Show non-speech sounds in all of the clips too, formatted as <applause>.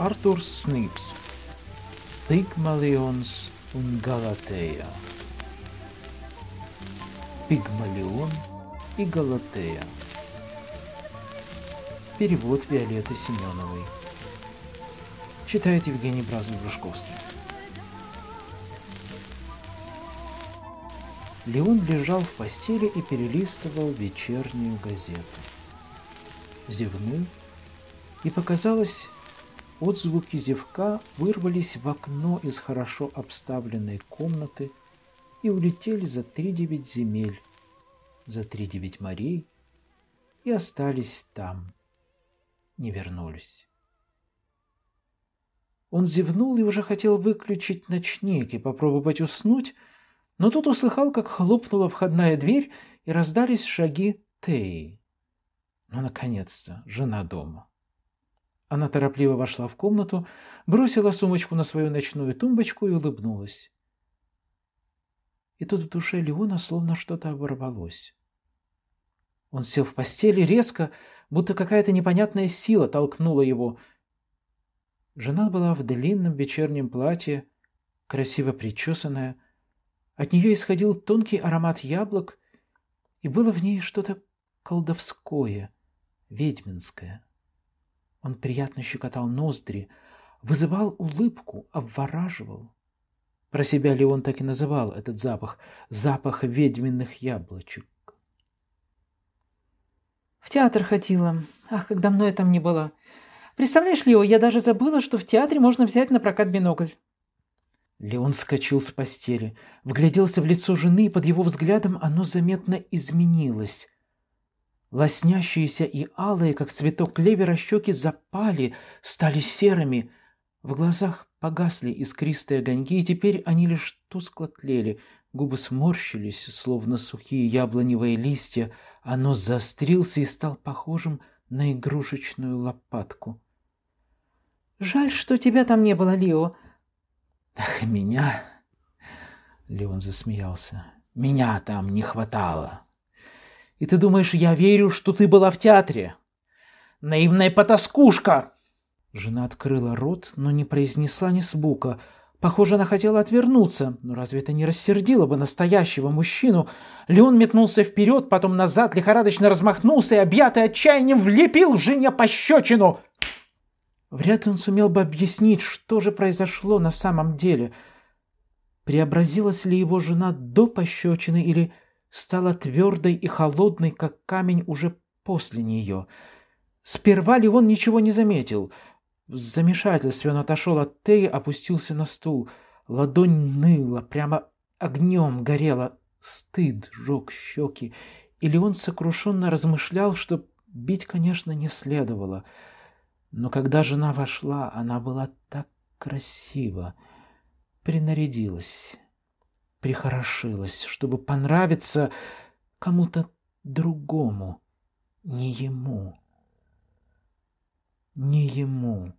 Arthurs Snips, Pigmalions un Galateja. Пигмалион и Галатея. Перевод Виолетты Семеновой. Читает Евгений Бразов-Брюшковский. Леон лежал в постели и перелистывал вечернюю газету. Зевнул, и показалось, Отзвуки зевка вырвались в окно из хорошо обставленной комнаты и улетели за три девять земель, за три девять морей и остались там, не вернулись. Он зевнул и уже хотел выключить ночник и попробовать уснуть, но тут услыхал, как хлопнула входная дверь и раздались шаги Теи. Ну, наконец-то, жена дома. Она торопливо вошла в комнату, бросила сумочку на свою ночную тумбочку и улыбнулась. И тут в душе Леона словно что-то оборвалось. Он сел в постели резко, будто какая-то непонятная сила толкнула его. Жена была в длинном вечернем платье, красиво причесанная. От нее исходил тонкий аромат яблок, и было в ней что-то колдовское, ведьминское. Он приятно щекотал ноздри, вызывал улыбку, обвораживал. Про себя Леон так и называл этот запах — запах ведьминых яблочек. В театр ходила. Ах, как давно я там не была. Представляешь, Лео, я даже забыла, что в театре можно взять на прокат бинокль. Леон скочил с постели, вгляделся в лицо жены, и под его взглядом оно заметно изменилось. Лоснящиеся и алые, как цветок клевера, щеки запали, стали серыми. В глазах погасли искристые огоньки, и теперь они лишь тускло тлели. Губы сморщились, словно сухие яблоневые листья, Оно нос заострился и стал похожим на игрушечную лопатку. «Жаль, что тебя там не было, Лио». «Ах, меня!» — Леон засмеялся. «Меня там не хватало!» И ты думаешь, я верю, что ты была в театре? Наивная потаскушка!» Жена открыла рот, но не произнесла ни звука. Похоже, она хотела отвернуться, но разве это не рассердило бы настоящего мужчину? Леон метнулся вперед, потом назад, лихорадочно размахнулся и, объятый отчаянием, влепил жене пощечину. Вряд ли он сумел бы объяснить, что же произошло на самом деле. Преобразилась ли его жена до пощечины или стала твердой и холодной, как камень уже после нее. Сперва ли он ничего не заметил? В замешательстве он отошел от Теи, опустился на стул. Ладонь ныла, прямо огнем горела. Стыд жег щеки. Или он сокрушенно размышлял, что бить, конечно, не следовало. Но когда жена вошла, она была так красива, принарядилась прихорошилась, чтобы понравиться кому-то другому, не ему. Не ему.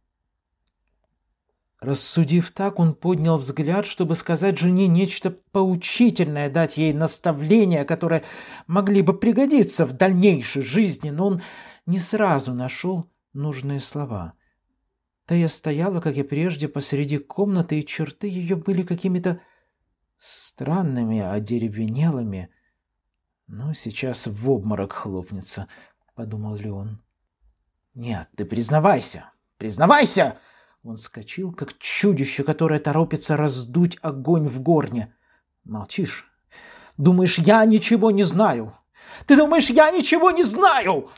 Рассудив так, он поднял взгляд, чтобы сказать жене нечто поучительное, дать ей наставления, которые могли бы пригодиться в дальнейшей жизни, но он не сразу нашел нужные слова. Тая стояла, как и прежде, посреди комнаты, и черты ее были какими-то странными, одеревенелыми. А «Ну, сейчас в обморок хлопнется», — подумал Леон. «Нет, ты признавайся! Признавайся!» Он скочил, как чудище, которое торопится раздуть огонь в горне. «Молчишь? Думаешь, я ничего не знаю? Ты думаешь, я ничего не знаю?»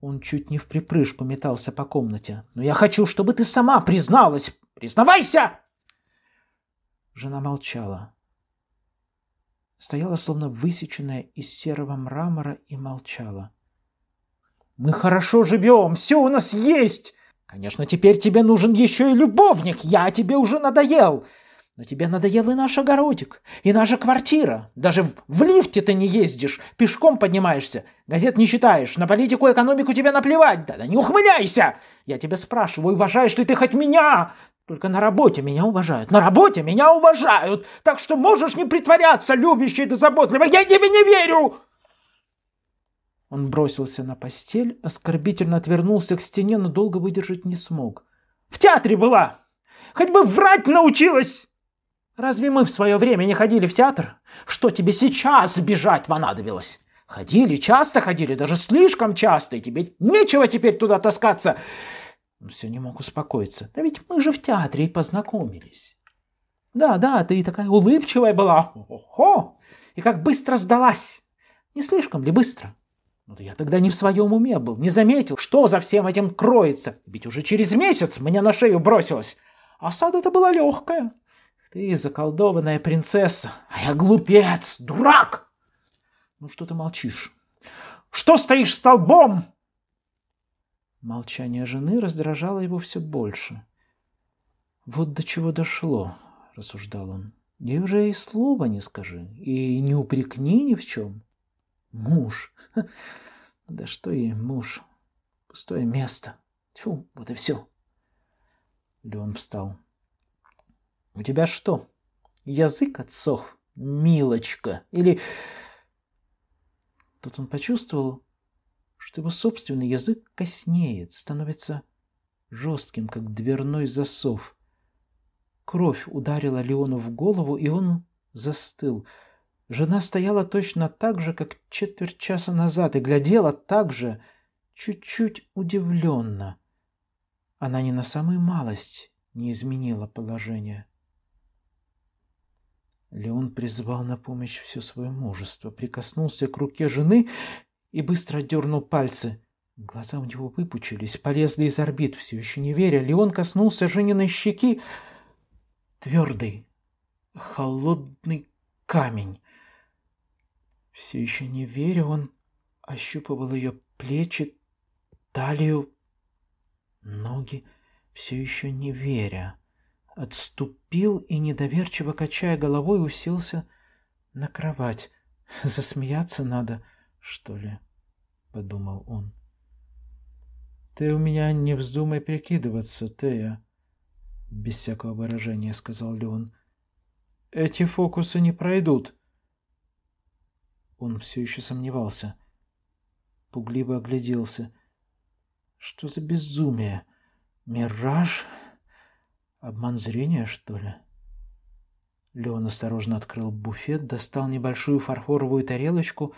Он чуть не в припрыжку метался по комнате. «Но я хочу, чтобы ты сама призналась! Признавайся!» Жена молчала стояла словно высеченная из серого мрамора и молчала. «Мы хорошо живем, все у нас есть! Конечно, теперь тебе нужен еще и любовник, я тебе уже надоел! Но тебе надоел и наш огородик, и наша квартира. Даже в, в лифте ты не ездишь, пешком поднимаешься, газет не читаешь, на политику и экономику тебе наплевать. Да-да не ухмыляйся! Я тебя спрашиваю, уважаешь ли ты хоть меня? Только на работе меня уважают, на работе меня уважают. Так что можешь не притворяться, любящий да заботливый, я тебе не верю!» Он бросился на постель, оскорбительно отвернулся к стене, но долго выдержать не смог. «В театре была! Хоть бы врать научилась!» Разве мы в свое время не ходили в театр? Что тебе сейчас бежать понадобилось? Ходили, часто ходили, даже слишком часто, и тебе нечего теперь туда таскаться. Он все не мог успокоиться. Да ведь мы же в театре и познакомились. Да, да, ты и такая улыбчивая была. О-хо! И как быстро сдалась. Не слишком ли быстро? Ну, я тогда не в своем уме был, не заметил, что за всем этим кроется. Ведь уже через месяц мне на шею бросилось. Осада-то а была легкая. Ты заколдованная принцесса, а я глупец, дурак! Ну что ты молчишь? Что стоишь столбом? Молчание жены раздражало его все больше. «Вот до чего дошло», — рассуждал он. «Ей уже и слова не скажи, и не упрекни ни в чем. Муж! <laughs> Да что ей муж? Пустое место. Тьфу, вот и все». Леон встал. У тебя что? Язык отсох, милочка, или Тут он почувствовал, что его собственный язык коснеет, становится жестким, как дверной засов. Кровь ударила Леону в голову, и он застыл. Жена стояла точно так же, как четверть часа назад, и глядела так же, чуть-чуть удивленно. Она ни на самую малость не изменила положение. Леон призвал на помощь все свое мужество, прикоснулся к руке жены и быстро дернул пальцы. Глаза у него выпучились, полезли из орбит, все еще не веря. Леон коснулся жениной щеки. Твердый, холодный камень. Все еще не веря, он ощупывал ее плечи, талию, ноги, все еще не веря отступил и, недоверчиво качая головой, уселся на кровать. <laughs> «Засмеяться надо, что ли?» — подумал он. «Ты у меня не вздумай прикидываться, Тея», — без всякого выражения сказал Леон. «Эти фокусы не пройдут». Он все еще сомневался. Пугливо огляделся. «Что за безумие? Мираж?» Обман зрения, что ли? Леон осторожно открыл буфет, достал небольшую фарфоровую тарелочку,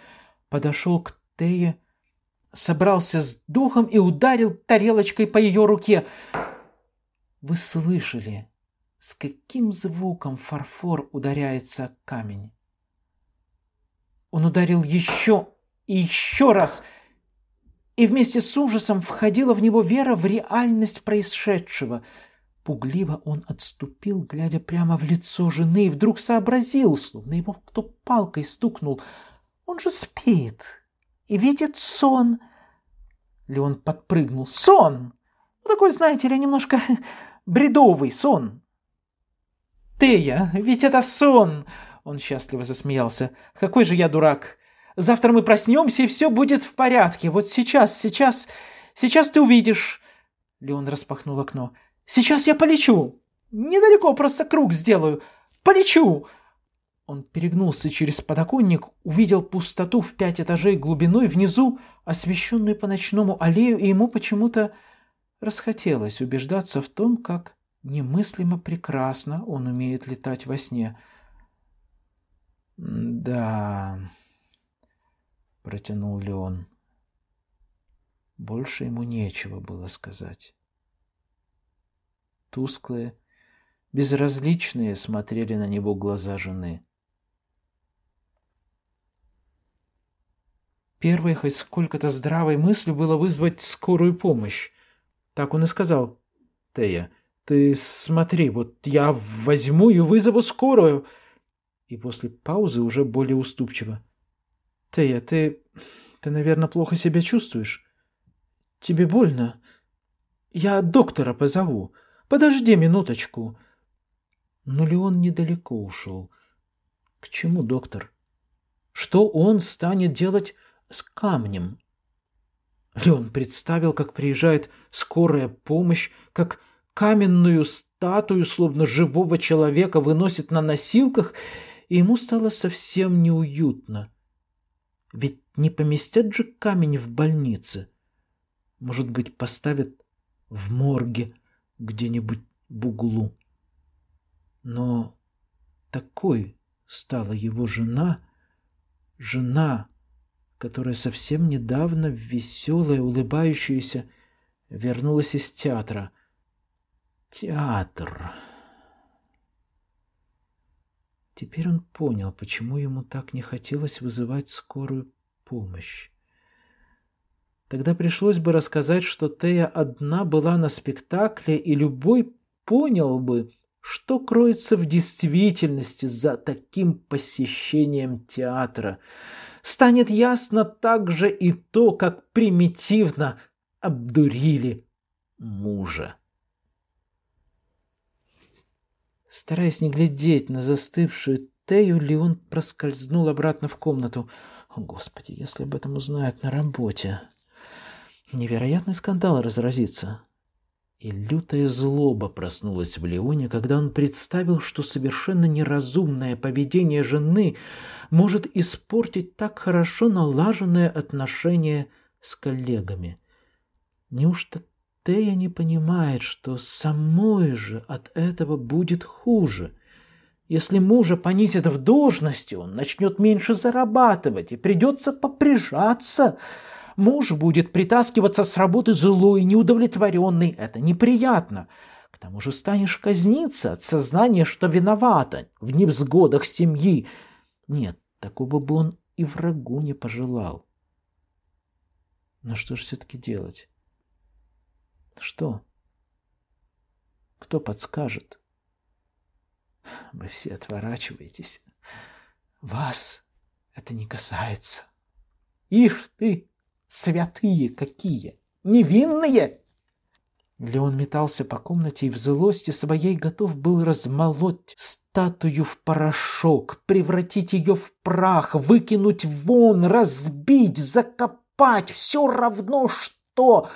подошел к Тее, собрался с духом и ударил тарелочкой по ее руке. Вы слышали, с каким звуком фарфор ударяется о камень? Он ударил еще и еще раз, и вместе с ужасом входила в него вера в реальность происшедшего — Пугливо он отступил, глядя прямо в лицо жены, и вдруг сообразил, словно его кто палкой стукнул. Он же спит и видит сон. Леон подпрыгнул. Сон! Ну, такой, знаете ли, немножко <laughs> бредовый сон. Тея, ведь это сон! Он счастливо засмеялся. Какой же я дурак! Завтра мы проснемся, и все будет в порядке. Вот сейчас, сейчас, сейчас ты увидишь. Леон распахнул окно. Сейчас я полечу. Недалеко просто круг сделаю. Полечу!» Он перегнулся через подоконник, увидел пустоту в пять этажей глубиной внизу, освещенную по ночному аллею, и ему почему-то расхотелось убеждаться в том, как немыслимо прекрасно он умеет летать во сне. «Да...» — протянул Леон. Больше ему нечего было сказать. Тусклые, безразличные смотрели на него глаза жены. Первой хоть сколько-то здравой мыслью было вызвать скорую помощь. Так он и сказал. «Тея, ты смотри, вот я возьму и вызову скорую!» И после паузы уже более уступчиво. «Тея, ты... ты, наверное, плохо себя чувствуешь? Тебе больно? Я доктора позову!» Подожди минуточку. Но Леон недалеко ушел. К чему, доктор? Что он станет делать с камнем? Леон представил, как приезжает скорая помощь, как каменную статую, словно живого человека, выносит на носилках, и ему стало совсем неуютно. Ведь не поместят же камень в больнице. Может быть, поставят в морге где-нибудь в углу. Но такой стала его жена, жена, которая совсем недавно, веселая, улыбающаяся, вернулась из театра. Театр. Теперь он понял, почему ему так не хотелось вызывать скорую помощь. Тогда пришлось бы рассказать, что Тея одна была на спектакле, и любой понял бы, что кроется в действительности за таким посещением театра. Станет ясно также и то, как примитивно обдурили мужа. Стараясь не глядеть на застывшую Тею, Леон проскользнул обратно в комнату. О, Господи, если об этом узнают на работе... Невероятный скандал разразится. И лютая злоба проснулась в Леоне, когда он представил, что совершенно неразумное поведение жены может испортить так хорошо налаженное отношение с коллегами. Неужто Тея не понимает, что самой же от этого будет хуже? Если мужа понизит в должности, он начнет меньше зарабатывать и придется поприжаться – Муж будет притаскиваться с работы злой, неудовлетворенный. Это неприятно. К тому же станешь казниться от сознания, что виновата в невзгодах семьи. Нет, такого бы он и врагу не пожелал. Но что же все-таки делать? Что? Кто подскажет? Вы все отворачиваетесь. Вас это не касается. Их ты, Святые какие! Невинные!» Леон метался по комнате и в злости своей готов был размолоть статую в порошок, превратить ее в прах, выкинуть вон, разбить, закопать, все равно что,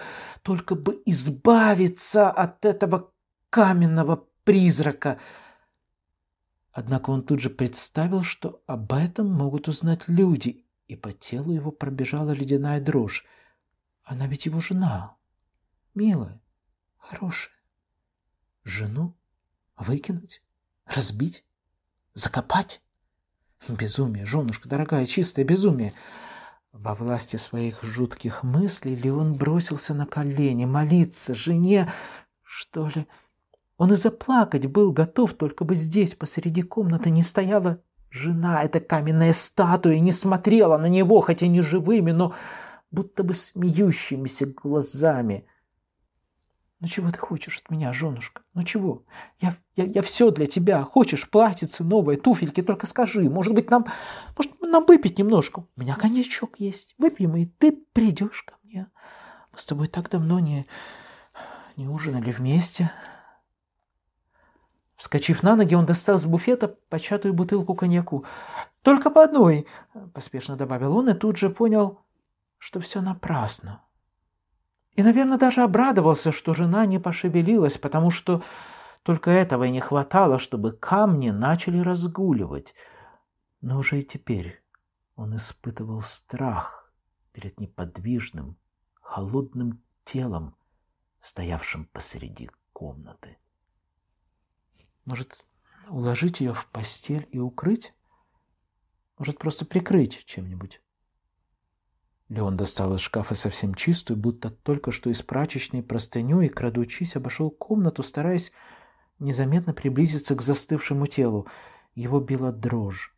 только бы избавиться от этого каменного призрака. Однако он тут же представил, что об этом могут узнать люди, и по телу его пробежала ледяная дрожь. Она ведь его жена. Милая, хорошая. Жену выкинуть, разбить, закопать? Безумие, женушка дорогая, чистое безумие. Во власти своих жутких мыслей Леон бросился на колени, молиться жене, что ли. Он и заплакать был готов, только бы здесь посреди комнаты не стояла Жена, эта каменная статуя, не смотрела на него, хотя не живыми, но будто бы смеющимися глазами. «Ну чего ты хочешь от меня, женушка? Ну чего? Я, я, я все для тебя. Хочешь платьице новое, туфельки, только скажи. Может быть, нам, может, нам выпить немножко? У меня коньячок есть. Выпьем, и ты придешь ко мне. Мы с тобой так давно не, не ужинали вместе». Вскочив на ноги, он достал с буфета початую бутылку коньяку. «Только по одной!» – поспешно добавил он и тут же понял, что все напрасно. И, наверное, даже обрадовался, что жена не пошевелилась, потому что только этого и не хватало, чтобы камни начали разгуливать. Но уже и теперь он испытывал страх перед неподвижным, холодным телом, стоявшим посреди комнаты. Может, уложить ее в постель и укрыть? Может, просто прикрыть чем-нибудь? Леон достал из шкафа совсем чистую, будто только что из прачечной простыню, и, крадучись, обошел комнату, стараясь незаметно приблизиться к застывшему телу. Его била дрожь.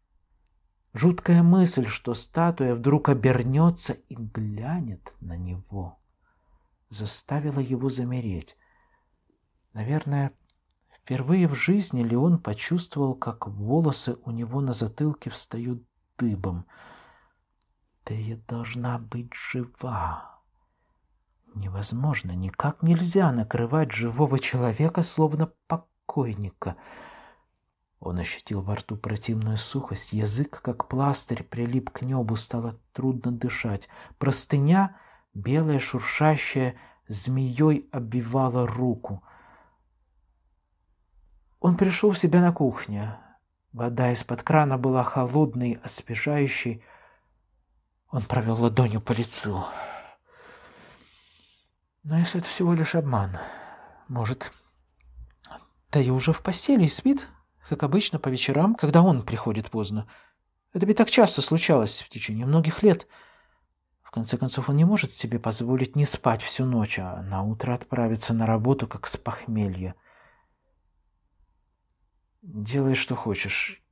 Жуткая мысль, что статуя вдруг обернется и глянет на него, заставила его замереть. Наверное, Впервые в жизни Леон почувствовал, как волосы у него на затылке встают дыбом. «Ты должна быть жива!» Невозможно, никак нельзя накрывать живого человека, словно покойника. Он ощутил во рту противную сухость, язык, как пластырь, прилип к небу, стало трудно дышать. Простыня, белая, шуршащая, змеей обвивала руку — он пришел в себя на кухне. Вода из-под крана была холодной, освежающей. Он провел ладонью по лицу. Но если это всего лишь обман, может... Да и уже в постели спит, как обычно, по вечерам, когда он приходит поздно. Это ведь так часто случалось в течение многих лет. В конце концов, он не может себе позволить не спать всю ночь, а на утро отправиться на работу, как с похмелья. Делай, что хочешь.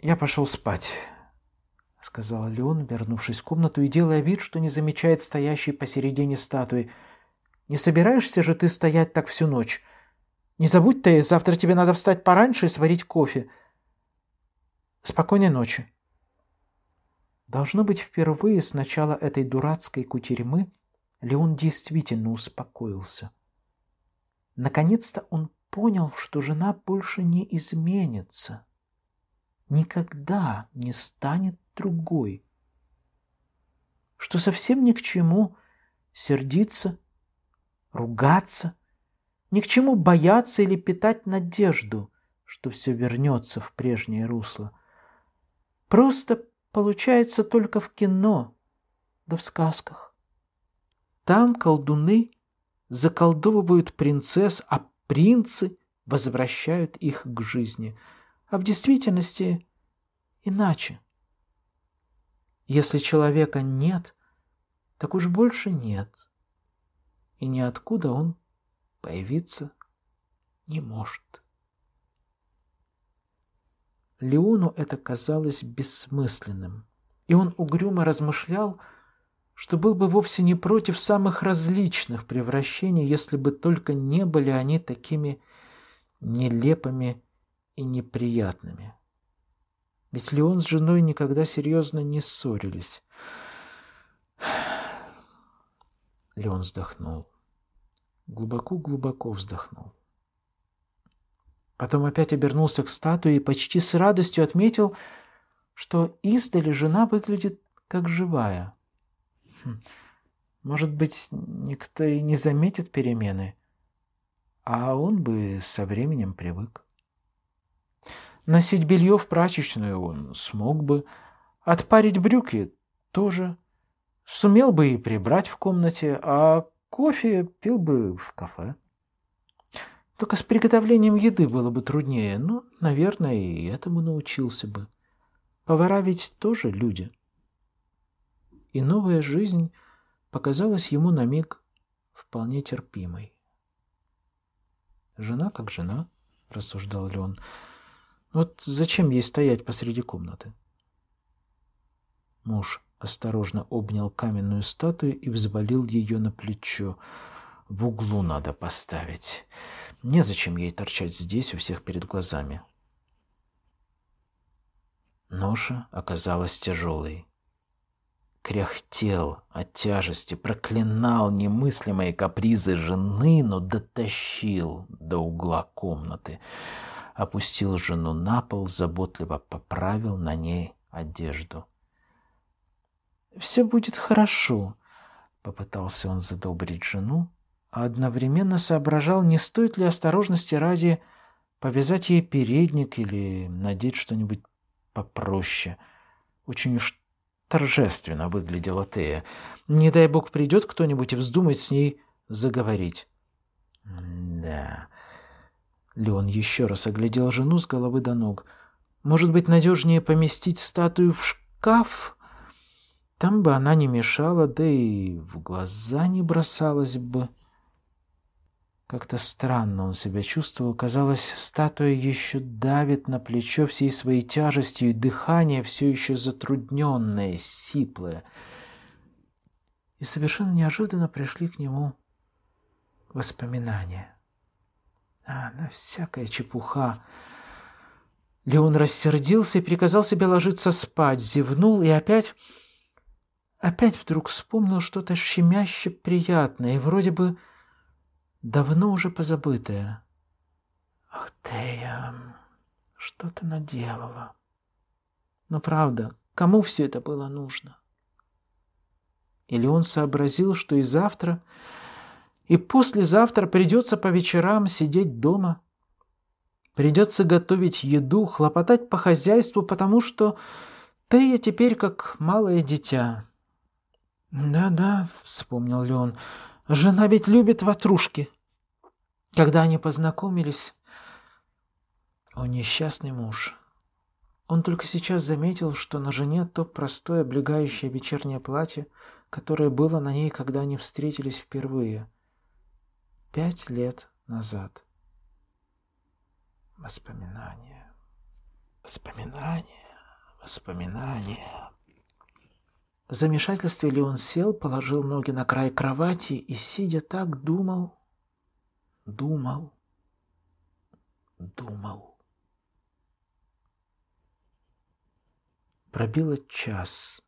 Я пошел спать, — сказал Леон, вернувшись в комнату и делая вид, что не замечает стоящей посередине статуи. Не собираешься же ты стоять так всю ночь? Не забудь ты, завтра тебе надо встать пораньше и сварить кофе. Спокойной ночи. Должно быть, впервые с начала этой дурацкой кутерьмы Леон действительно успокоился. Наконец-то он понял, что жена больше не изменится, никогда не станет другой, что совсем ни к чему сердиться, ругаться, ни к чему бояться или питать надежду, что все вернется в прежнее русло. Просто получается только в кино, да в сказках. Там колдуны заколдовывают принцесс, а принцы возвращают их к жизни, а в действительности иначе. Если человека нет, так уж больше нет, и ниоткуда он появиться не может. Леону это казалось бессмысленным, и он угрюмо размышлял, что был бы вовсе не против самых различных превращений, если бы только не были они такими нелепыми и неприятными. Ведь Леон с женой никогда серьезно не ссорились. Леон вздохнул. Глубоко-глубоко вздохнул. Потом опять обернулся к статуе и почти с радостью отметил, что издали жена выглядит как живая. Хм. Может быть, никто и не заметит перемены, а он бы со временем привык. Носить белье в прачечную он смог бы, отпарить брюки тоже, сумел бы и прибрать в комнате, а кофе пил бы в кафе. Только с приготовлением еды было бы труднее, но, наверное, и этому научился бы. Повара ведь тоже люди. — и новая жизнь показалась ему на миг вполне терпимой. «Жена как жена», — рассуждал Леон. «Вот зачем ей стоять посреди комнаты?» Муж осторожно обнял каменную статую и взвалил ее на плечо. «В углу надо поставить. Незачем ей торчать здесь у всех перед глазами». Ноша оказалась тяжелой кряхтел от тяжести, проклинал немыслимые капризы жены, но дотащил до угла комнаты. Опустил жену на пол, заботливо поправил на ней одежду. «Все будет хорошо», — попытался он задобрить жену, а одновременно соображал, не стоит ли осторожности ради повязать ей передник или надеть что-нибудь попроще. Очень уж Торжественно выглядела Тея. Не дай бог придет кто-нибудь и вздумает с ней заговорить. Да. Леон еще раз оглядел жену с головы до ног. Может быть, надежнее поместить статую в шкаф? Там бы она не мешала, да и в глаза не бросалась бы. Как-то странно он себя чувствовал. Казалось, статуя еще давит на плечо всей своей тяжестью, и дыхание все еще затрудненное, сиплое. И совершенно неожиданно пришли к нему воспоминания. А, на всякая чепуха. Леон рассердился и приказал себе ложиться спать, зевнул и опять... Опять вдруг вспомнил что-то щемяще приятное, и вроде бы давно уже позабытое. Ах, Тея, что ты наделала? Но правда, кому все это было нужно? Или он сообразил, что и завтра, и послезавтра придется по вечерам сидеть дома, придется готовить еду, хлопотать по хозяйству, потому что ты я теперь как малое дитя. «Да-да», — вспомнил Леон, — Жена ведь любит ватрушки. Когда они познакомились... О, несчастный муж. Он только сейчас заметил, что на жене то простое облегающее вечернее платье, которое было на ней, когда они встретились впервые. Пять лет назад. Воспоминания. Воспоминания. Воспоминания. В замешательстве Леон сел, положил ноги на край кровати и, сидя так, думал, думал, думал. Пробило час.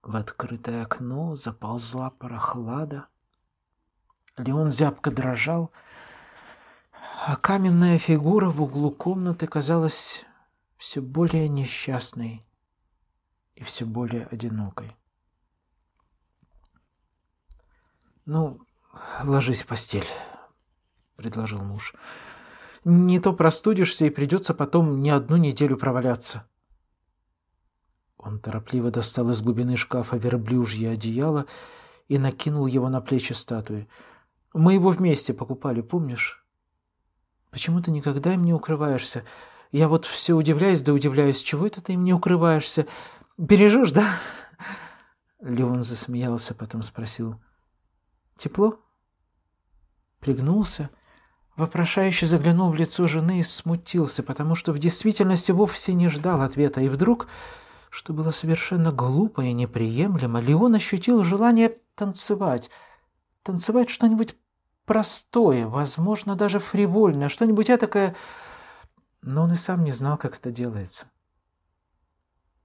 В открытое окно заползла прохлада. Леон зябко дрожал, а каменная фигура в углу комнаты казалась все более несчастной и все более одинокой. «Ну, ложись в постель», — предложил муж. «Не то простудишься, и придется потом не одну неделю проваляться». Он торопливо достал из глубины шкафа верблюжье одеяло и накинул его на плечи статуи. «Мы его вместе покупали, помнишь?» «Почему ты никогда им не укрываешься? Я вот все удивляюсь да удивляюсь, чего это ты им не укрываешься?» бережешь, да?» Леон засмеялся, потом спросил. «Тепло?» Пригнулся, вопрошающе заглянул в лицо жены и смутился, потому что в действительности вовсе не ждал ответа. И вдруг, что было совершенно глупо и неприемлемо, Леон ощутил желание танцевать. Танцевать что-нибудь простое, возможно, даже фривольное, что-нибудь такое, но он и сам не знал, как это делается.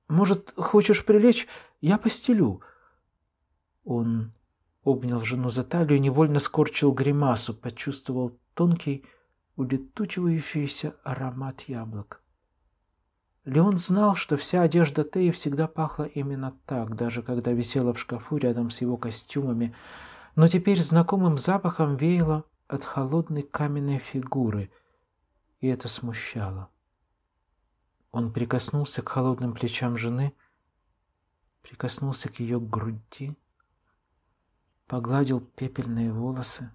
Может, хочешь прилечь? Я постелю». Он обнял жену за талию, невольно скорчил гримасу, почувствовал тонкий, улетучивающийся аромат яблок. Леон знал, что вся одежда Теи всегда пахла именно так, даже когда висела в шкафу рядом с его костюмами, но теперь знакомым запахом веяло от холодной каменной фигуры, и это смущало. Он прикоснулся к холодным плечам жены, прикоснулся к ее груди, погладил пепельные волосы.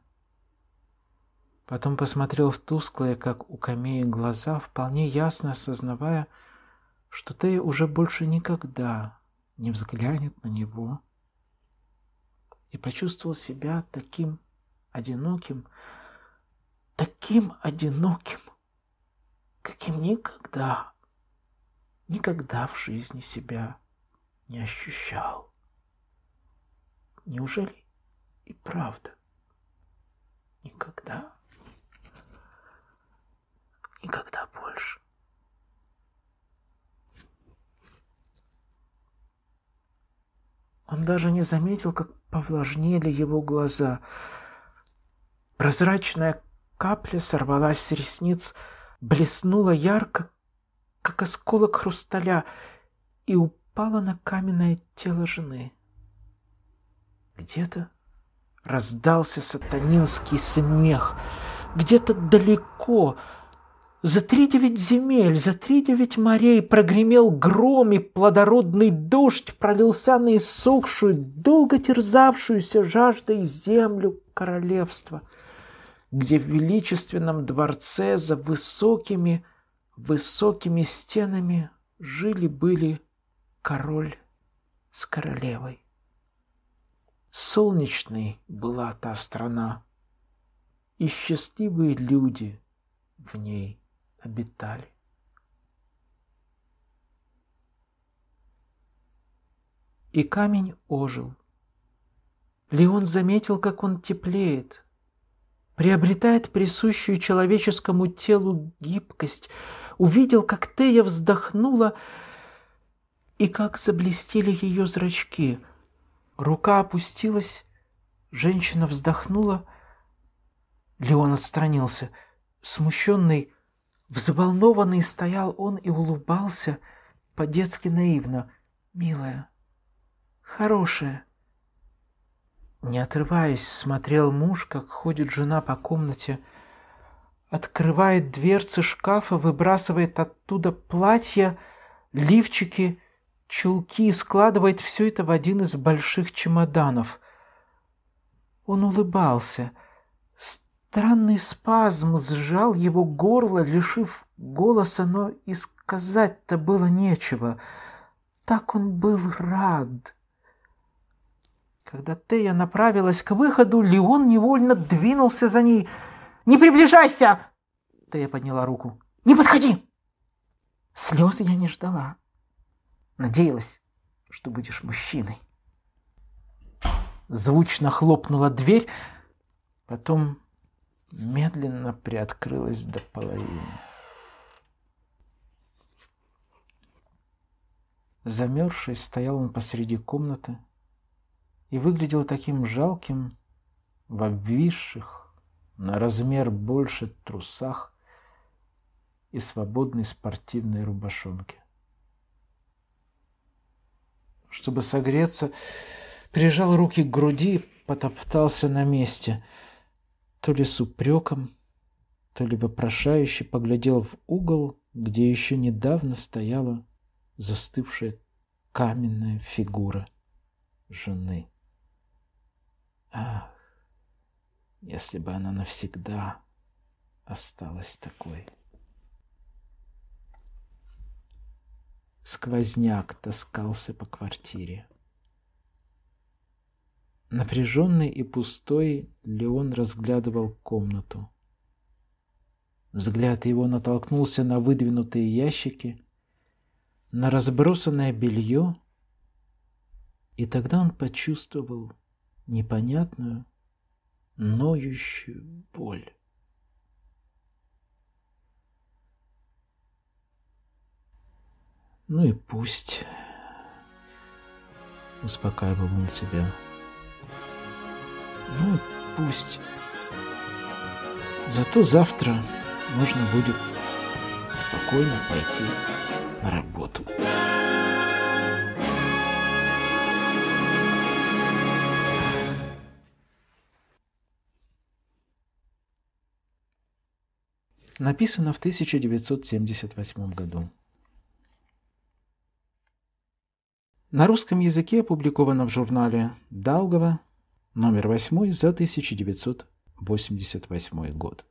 Потом посмотрел в тусклые, как у камеи, глаза, вполне ясно осознавая, что Тея уже больше никогда не взглянет на него. И почувствовал себя таким одиноким, таким одиноким, каким никогда никогда в жизни себя не ощущал. Неужели и правда? Никогда? Никогда больше. Он даже не заметил, как повлажнели его глаза. Прозрачная капля сорвалась с ресниц, блеснула ярко, как осколок хрусталя, и упала на каменное тело жены. Где-то раздался сатанинский смех, где-то далеко, за три девять земель, за три девять морей прогремел гром, и плодородный дождь пролился на иссохшую, долго терзавшуюся жаждой землю королевства, где в величественном дворце за высокими высокими стенами жили-были король с королевой. Солнечной была та страна, и счастливые люди в ней обитали. И камень ожил. Леон заметил, как он теплеет, приобретает присущую человеческому телу гибкость. Увидел, как Тея вздохнула и как заблестели ее зрачки. Рука опустилась, женщина вздохнула. Леон отстранился. Смущенный, взволнованный стоял он и улыбался по-детски наивно. «Милая, хорошая, не отрываясь, смотрел муж, как ходит жена по комнате, открывает дверцы шкафа, выбрасывает оттуда платья, лифчики, чулки и складывает все это в один из больших чемоданов. Он улыбался. Странный спазм сжал его горло, лишив голоса, но и сказать-то было нечего. Так он был рад. Когда Тея направилась к выходу, Леон невольно двинулся за ней. «Не приближайся!» Тея подняла руку. «Не подходи!» Слез я не ждала. Надеялась, что будешь мужчиной. Звучно хлопнула дверь, потом медленно приоткрылась до половины. Замерзший стоял он посреди комнаты, и выглядел таким жалким в обвисших, на размер больше трусах и свободной спортивной рубашонке. Чтобы согреться, прижал руки к груди и потоптался на месте, то ли с упреком, то ли вопрошающе поглядел в угол, где еще недавно стояла застывшая каменная фигура жены. Ах, если бы она навсегда осталась такой. Сквозняк таскался по квартире. Напряженный и пустой, Леон разглядывал комнату. Взгляд его натолкнулся на выдвинутые ящики, на разбросанное белье, и тогда он почувствовал непонятную, ноющую боль. Ну и пусть, успокаивал он себя. Ну и пусть. Зато завтра можно будет спокойно пойти на работу. Написано в 1978 году. На русском языке опубликовано в журнале «Далгова» номер 8 за 1988 год.